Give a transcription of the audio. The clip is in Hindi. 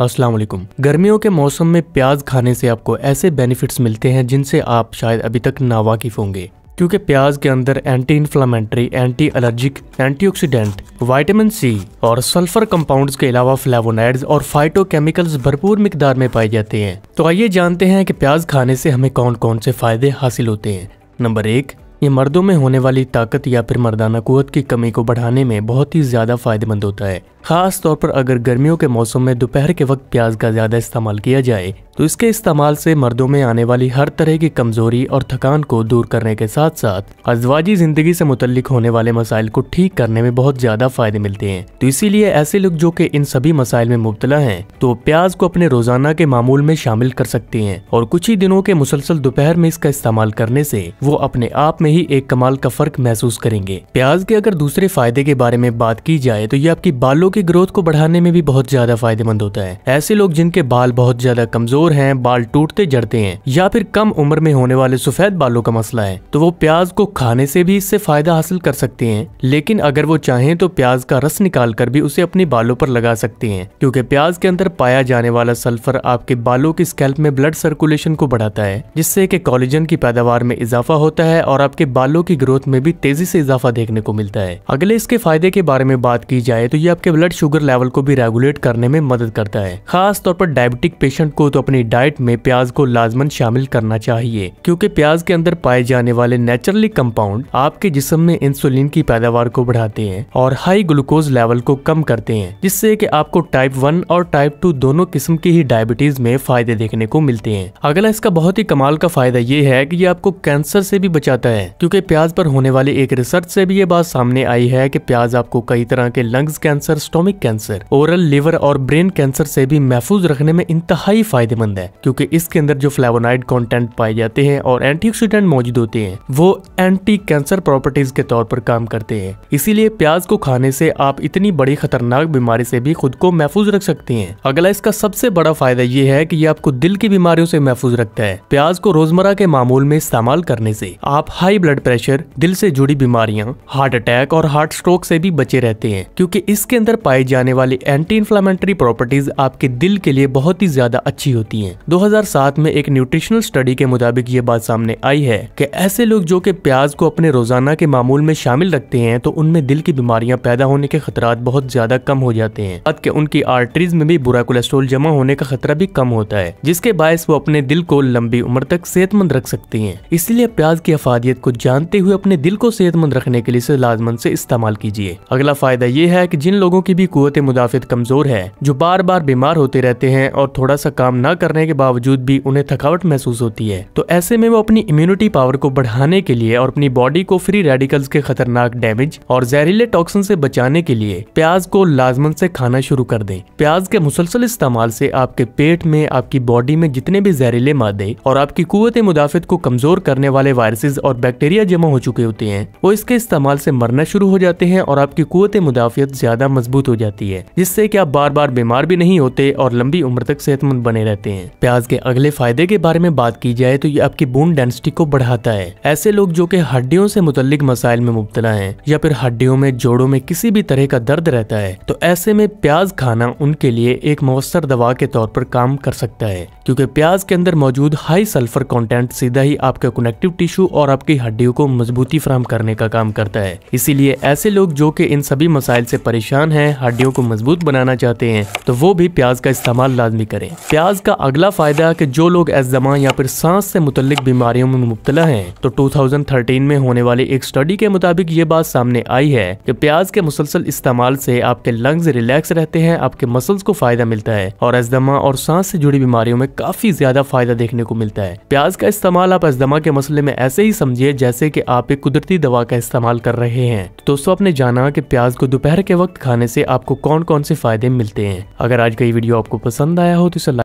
असलम गर्मियों के मौसम में प्याज खाने से आपको ऐसे बेनिफिट्स मिलते हैं जिनसे आप शायद अभी तक नावाकिफ होंगे क्योंकि प्याज के अंदर anti inflammatory anti allergic antioxidant vitamin C और सल्फर कंपाउंड्स के अलावा फ्लेवोनाइड्स और फाइटोकेमिकल्स भरपूर मकदार में पाए जाते हैं तो आइए जानते हैं कि प्याज खाने से हमें कौन कौन से फायदे हासिल होते हैं नंबर एक ये मर्दों में होने वाली ताकत या फिर मर्दाना कुत की कमी को बढ़ाने में बहुत ही ज़्यादा फायदेमंद होता है खास तौर पर अगर गर्मियों के मौसम में दोपहर के वक्त प्याज का ज़्यादा इस्तेमाल किया जाए तो इसके इस्तेमाल से मर्दों में आने वाली हर तरह की कमजोरी और थकान को दूर करने के साथ साथ अजवाजी जिंदगी से मुतलिक होने वाले मसाइल को ठीक करने में बहुत ज्यादा फायदे मिलते हैं तो इसीलिए ऐसे लोग जो कि इन सभी मसाइल में मुबतला हैं तो प्याज को अपने रोजाना के मामूल में शामिल कर सकते हैं और कुछ ही दिनों के मुसलसल दोपहर में इसका इस्तेमाल करने से वो अपने आप में ही एक कमाल का फर्क महसूस करेंगे प्याज के अगर दूसरे फायदे के बारे में बात की जाए तो ये आपकी बालों की ग्रोथ को बढ़ाने में भी बहुत ज्यादा फायदेमंद होता है ऐसे लोग जिनके बाल बहुत ज्यादा कमजोर कमजोर हैं बाल टूटते जड़ते हैं या फिर कम उम्र में होने वाले सफेद बालों का मसला है तो वो प्याज को खाने से भी इससे फायदा हासिल कर सकते हैं लेकिन अगर वो चाहें तो प्याज का रस निकाल कर भी उसे अपने बालों पर लगा सकते हैं क्योंकि प्याज के अंदर पाया जाने वाला सल्फर आपके बालों की स्कैल्प में ब्लड सर्कुलेशन को बढ़ाता है जिससे कि कॉलेजन की पैदावार में इजाफा होता है और आपके बालों की ग्रोथ में भी तेजी से इजाफा देखने को मिलता है अगले इसके फायदे के बारे में बात की जाए तो ये आपके ब्लड शुगर लेवल को भी रेगुलेट करने में मदद करता है खास तौर पर डायबिटिक पेशेंट को तो अपने अपनी डाइट में प्याज को लाजमन शामिल करना चाहिए क्योंकि प्याज के अंदर पाए जाने वाले नेचुरली कंपाउंड आपके जिसम में इंसुलिन की पैदावार को बढ़ाते हैं और हाई ग्लूकोज लेवल को कम करते हैं जिससे कि आपको टाइप वन और टाइप टू दोनों किस्म की ही डायबिटीज में फायदे देखने को मिलते हैं अगला इसका बहुत ही कमाल का फायदा ये है की ये आपको कैंसर से भी बचाता है क्योंकि प्याज पर होने वाले एक रिसर्च से भी ये बात सामने आई है कि प्याज आपको कई तरह के lungs cancer stomach cancer oral liver और ब्रेन कैंसर से भी महफूज रखने में इंतहाई फायदेमंद फायदेमंद है क्योंकि इसके अंदर जो फ्लेवोनाइड कंटेंट पाए जाते हैं और एंटीऑक्सीडेंट मौजूद होते हैं वो एंटी कैंसर प्रॉपर्टीज के तौर पर काम करते हैं इसीलिए प्याज को खाने से आप इतनी बड़ी खतरनाक बीमारी से भी खुद को महफूज रख सकते हैं अगला इसका सबसे बड़ा फायदा ये है की ये आपको दिल की बीमारियों से महफूज रखता है प्याज को रोजमर्रा के मामूल में इस्तेमाल करने से आप हाई ब्लड प्रेशर दिल से जुड़ी बीमारियाँ हार्ट अटैक और हार्ट स्ट्रोक से भी बचे रहते हैं क्योंकि इसके अंदर पाए जाने वाली एंटी इन्फ्लामेंट्री प्रॉपर्टीज आपके दिल के लिए बहुत ही ज्यादा अच्छी होती है होती हैं 2007 में एक न्यूट्रिशनल स्टडी के मुताबिक ये बात सामने आई है कि ऐसे लोग जो कि प्याज को अपने रोजाना के मामूल में शामिल रखते हैं तो उनमें दिल की बीमारियां पैदा होने के खतरा बहुत ज्यादा कम हो जाते हैं के उनकी आर्टरीज में भी बुरा कोलेस्ट्रोल जमा होने का खतरा भी कम होता है जिसके बायस वो अपने दिल को लंबी उम्र तक सेहतमंद रख सकती है इसलिए प्याज की अफादियत को जानते हुए अपने दिल को सेहतमंद रखने के लिए लाजमन से इस्तेमाल कीजिए अगला फायदा ये है की जिन लोगों की भी कुत मुदाफत कमजोर है जो बार बार बीमार होते रहते हैं और थोड़ा सा काम न करने के बावजूद भी उन्हें थकावट महसूस होती है तो ऐसे में वो अपनी इम्यूनिटी पावर को बढ़ाने के लिए और अपनी बॉडी को फ्री रेडिकल्स के खतरनाक डैमेज और जहरीले टॉक्सिन से बचाने के लिए प्याज को लाजमन से खाना शुरू कर दें प्याज के मुसलसल इस्तेमाल से आपके पेट में आपकी बॉडी में जितने भी जहरीले मादे और आपकी कुत मुदाफत को कमजोर करने वाले वायरसेज और बैक्टीरिया जमा हो चुके होते हैं वो इसके इस्तेमाल से मरना शुरू हो जाते हैं और आपकी कुत मुदाफियत ज्यादा मजबूत हो जाती है जिससे कि आप बार बार बीमार भी नहीं होते और लंबी उम्र तक सेहतमंद बने रहते हैं हैं प्याज के अगले फायदे के बारे में बात की जाए तो ये आपकी बोन डेंसिटी को बढ़ाता है ऐसे लोग जो कि हड्डियों से मुतलिक मसाइल में मुबतला है या फिर हड्डियों में जोड़ों में किसी भी तरह का दर्द रहता है तो ऐसे में प्याज खाना उनके लिए एक मवसर दवा के तौर पर काम कर सकता है क्योंकि प्याज के अंदर मौजूद हाई सल्फर कंटेंट सीधा ही आपके कनेक्टिव टिश्यू और आपकी हड्डियों को मजबूती फ्राहम करने का काम करता है इसीलिए ऐसे लोग जो कि इन सभी मसाइल से परेशान हैं हड्डियों को मजबूत बनाना चाहते हैं तो वो भी प्याज का इस्तेमाल लाजमी करें प्याज का अगला फ़ायदा कि जो लोग एजमा या फिर सांस से मुतलिक बीमारियों में मुबतला हैं तो 2013 में होने वाली एक स्टडी के मुताबिक ये बात सामने आई है कि प्याज के मुसलसल इस्तेमाल से आपके लंग्स रिलैक्स रहते हैं आपके मसल्स को फायदा मिलता है और एजमा और सांस से जुड़ी बीमारियों में काफी ज्यादा फायदा देखने को मिलता है प्याज का इस्तेमाल आप एजमा के मसले में ऐसे ही समझिए जैसे की आप एक कुदरती दवा का इस्तेमाल कर रहे हैं दोस्तों आपने जाना की प्याज को दोपहर के वक्त खाने से आपको कौन कौन से फायदे मिलते हैं अगर आज का ये वीडियो आपको पसंद आया हो तो इसे